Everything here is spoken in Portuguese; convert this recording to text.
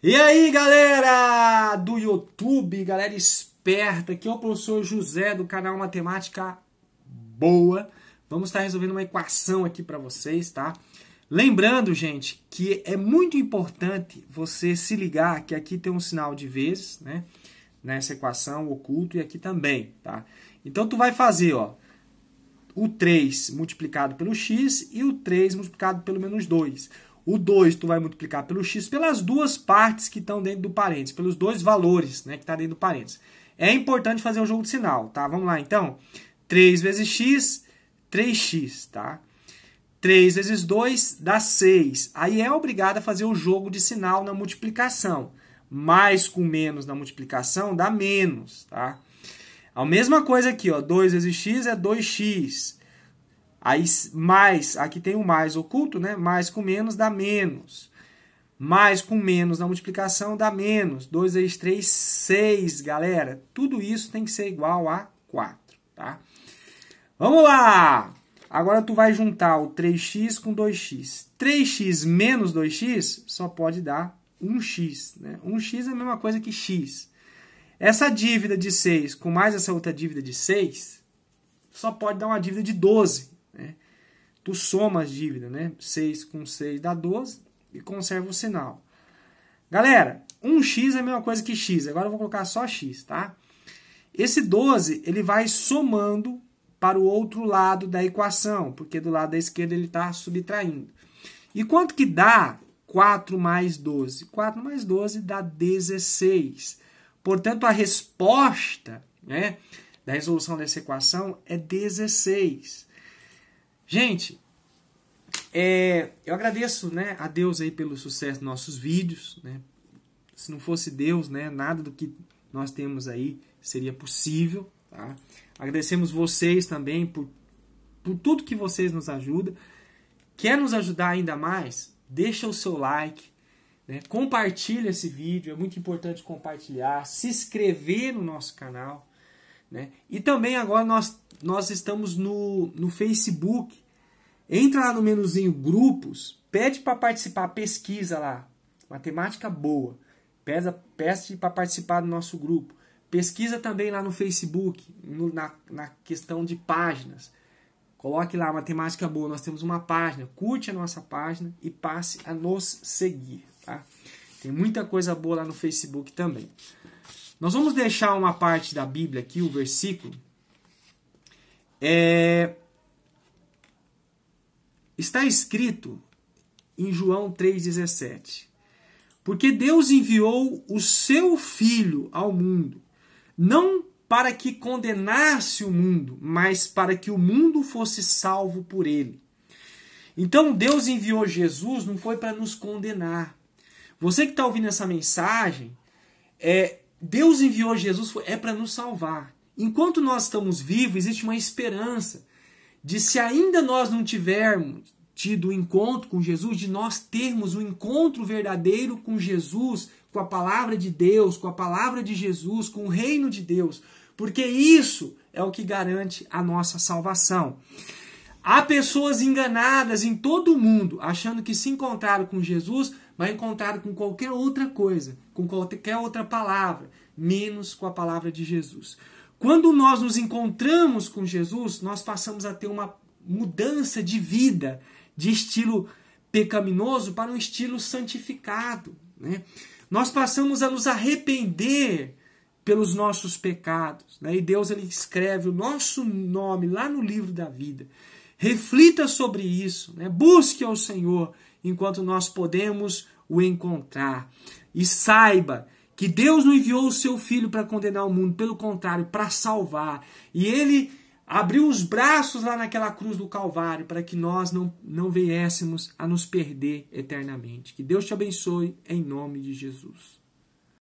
E aí, galera do YouTube, galera esperta, aqui é o professor José do canal Matemática Boa. Vamos estar resolvendo uma equação aqui para vocês, tá? Lembrando, gente, que é muito importante você se ligar que aqui tem um sinal de vezes, né? Nessa equação oculto e aqui também, tá? Então tu vai fazer, ó, o 3 multiplicado pelo x e o 3 multiplicado pelo menos 2. O 2 tu vai multiplicar pelo x pelas duas partes que estão dentro do parênteses, pelos dois valores né, que está dentro do parênteses. É importante fazer o jogo de sinal, tá? Vamos lá, então. 3 vezes x, 3x, tá? 3 vezes 2 dá 6. Aí é obrigado a fazer o jogo de sinal na multiplicação. Mais com menos na multiplicação dá menos, tá? A mesma coisa aqui, ó. 2 vezes x é 2x. Aí mais, aqui tem o mais oculto, né? Mais com menos dá menos. Mais com menos na multiplicação dá menos. 2 vezes 3, 6, galera. Tudo isso tem que ser igual a 4, tá? Vamos lá! Agora tu vai juntar o 3x com 2x. 3x menos 2x só pode dar 1x, né? 1x é a mesma coisa que x. Essa dívida de 6 com mais essa outra dívida de 6 só pode dar uma dívida de 12. Tu soma as dívidas, né? 6 com 6 dá 12 e conserva o sinal. Galera, 1x é a mesma coisa que x. Agora eu vou colocar só x, tá? Esse 12, ele vai somando para o outro lado da equação, porque do lado da esquerda ele está subtraindo. E quanto que dá 4 mais 12? 4 mais 12 dá 16. Portanto, a resposta né, da resolução dessa equação é 16. Gente, é, eu agradeço né, a Deus aí pelo sucesso dos nossos vídeos. Né? Se não fosse Deus, né, nada do que nós temos aí seria possível. Tá? Agradecemos vocês também por, por tudo que vocês nos ajudam. Quer nos ajudar ainda mais? Deixa o seu like, né? compartilha esse vídeo, é muito importante compartilhar, se inscrever no nosso canal. Né? E também agora nós, nós estamos no, no Facebook, Entra lá no menuzinho grupos, pede para participar, pesquisa lá. Matemática boa. Peça, pede para participar do nosso grupo. Pesquisa também lá no Facebook, no, na, na questão de páginas. Coloque lá Matemática Boa, nós temos uma página. Curte a nossa página e passe a nos seguir. Tá? Tem muita coisa boa lá no Facebook também. Nós vamos deixar uma parte da Bíblia aqui, o versículo. É, Está escrito em João 3,17: Porque Deus enviou o seu Filho ao mundo, não para que condenasse o mundo, mas para que o mundo fosse salvo por ele. Então Deus enviou Jesus não foi para nos condenar. Você que está ouvindo essa mensagem, é, Deus enviou Jesus é para nos salvar. Enquanto nós estamos vivos, existe uma esperança de se ainda nós não tivermos tido o um encontro com Jesus, de nós termos um encontro verdadeiro com Jesus, com a palavra de Deus, com a palavra de Jesus, com o reino de Deus, porque isso é o que garante a nossa salvação. Há pessoas enganadas em todo o mundo, achando que se encontraram com Jesus, vai encontrar com qualquer outra coisa, com qualquer outra palavra, menos com a palavra de Jesus. Quando nós nos encontramos com Jesus, nós passamos a ter uma mudança de vida, de estilo pecaminoso para um estilo santificado. Né? Nós passamos a nos arrepender pelos nossos pecados. Né? E Deus ele escreve o nosso nome lá no livro da vida. Reflita sobre isso, né? busque ao Senhor enquanto nós podemos o encontrar. E saiba que Deus não enviou o seu filho para condenar o mundo, pelo contrário, para salvar. E ele abriu os braços lá naquela cruz do Calvário para que nós não, não viéssemos a nos perder eternamente. Que Deus te abençoe em nome de Jesus.